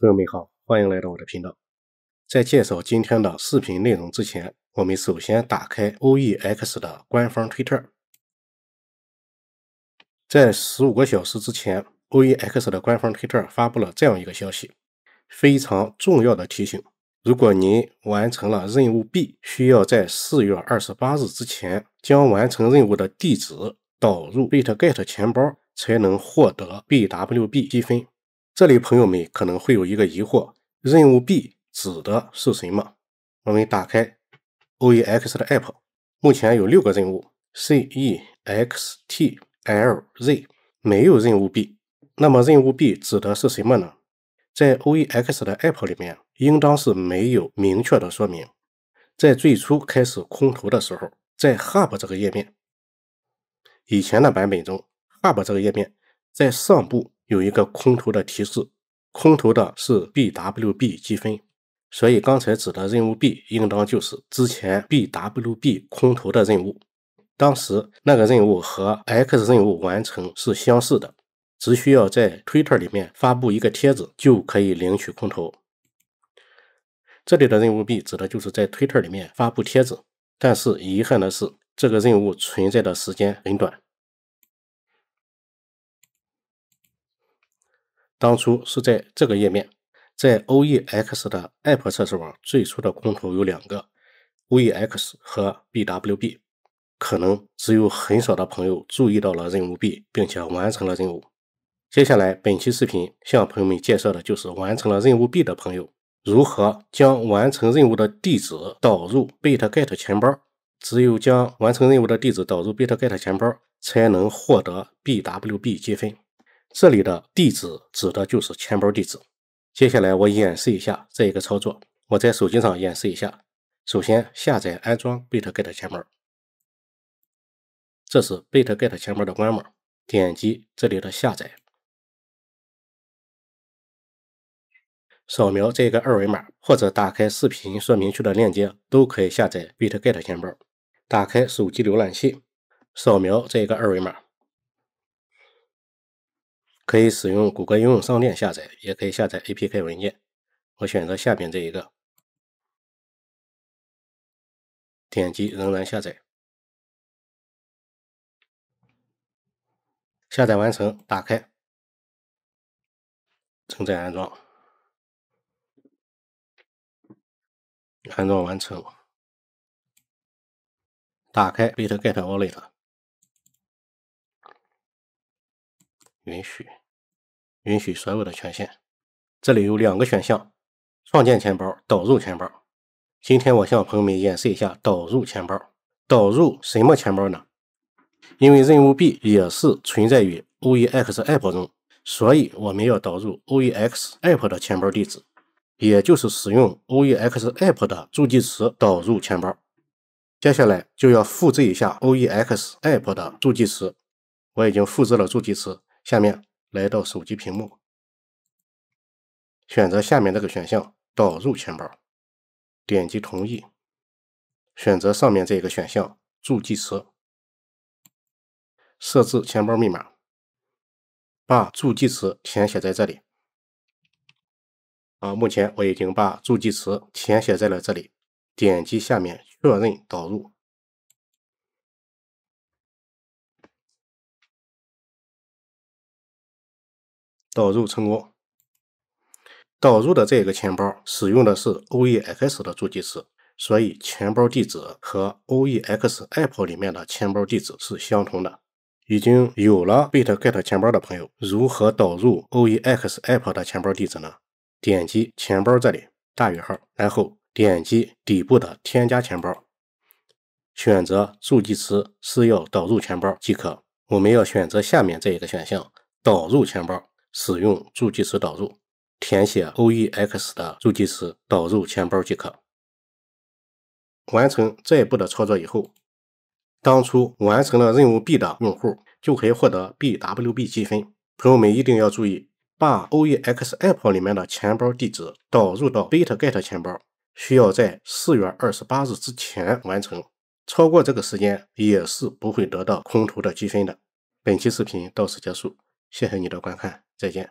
朋友们好，欢迎来到我的频道。在介绍今天的视频内容之前，我们首先打开 OEX 的官方推特。在十五个小时之前，OEX 的官方推特发布了这样一个消息：非常重要的提醒，如果您完成了任务 B，需要在四月二十八日之前将完成任务的地址导入 Bitget 钱包，才能获得 BWB 积分。这里朋友们可能会有一个疑惑，任务 B 指的是什么？我们打开 OEX 的 app，目前有六个任务 C E X T L Z，没有任务 B。那么任务 B 指的是什么呢？在 OEX 的 app 里面，应当是没有明确的说明。在最初开始空投的时候，在 Hub 这个页面，以前的版本中，Hub 这个页面在上部。有一个空投的提示，空投的是 BWB 积分，所以刚才指的任务 B 应当就是之前 BWB 空投的任务。当时那个任务和 X 任务完成是相似的，只需要在 Twitter 里面发布一个帖子就可以领取空投。这里的任务 B 指的就是在 Twitter 里面发布帖子，但是遗憾的是，这个任务存在的时间很短。当初是在这个页面，在 OEX 的 App 测试网最初的空投有两个，OEX 和 BWB，可能只有很少的朋友注意到了任务 B，并且完成了任务。接下来，本期视频向朋友们介绍的就是完成了任务 B 的朋友如何将完成任务的地址导入 b i t get 钱包。只有将完成任务的地址导入 b i t get 钱包，才能获得 BWB 积分。这里的地址指的就是钱包地址。接下来我演示一下这一个操作，我在手机上演示一下。首先下载安装 Bitget 钱包，这是 Bitget 钱包的官网，点击这里的下载，扫描这个二维码，或者打开视频说明确的链接，都可以下载 Bitget 钱包。打开手机浏览器，扫描这个二维码。可以使用谷歌应用商店下载，也可以下载 APK 文件。我选择下面这一个，点击仍然下载，下载完成，打开，正在安装，安装完成，打开 Bitget Wallet。允许，允许所有的权限。这里有两个选项：创建钱包、导入钱包。今天我向朋友们演示一下导入钱包。导入什么钱包呢？因为任务 B 也是存在于 OEX App 中，所以我们要导入 OEX App 的钱包地址，也就是使用 OEX App 的助记词导入钱包。接下来就要复制一下 OEX App 的助记词。我已经复制了助记词。下面来到手机屏幕，选择下面这个选项“导入钱包”，点击同意，选择上面这个选项“助记词”，设置钱包密码，把助记词填写在这里。啊，目前我已经把助记词填写在了这里，点击下面确认导入。导入成功。导入的这个钱包使用的是 OEX 的助记词，所以钱包地址和 OEX App 里面的钱包地址是相同的。已经有了 Bitget 钱包的朋友，如何导入 OEX App 的钱包地址呢？点击钱包这里大于号，然后点击底部的添加钱包，选择助记词，是要导入钱包即可。我们要选择下面这一个选项，导入钱包。使用助记词导入，填写 OEX 的助记词导入钱包即可。完成这一步的操作以后，当初完成了任务 B 的用户就可以获得 BWB 积分。朋友们一定要注意，把 OEX App 里面的钱包地址导入到 b e t g e t 钱包，需要在四月二十八日之前完成，超过这个时间也是不会得到空投的积分的。本期视频到此结束。谢谢你的观看，再见。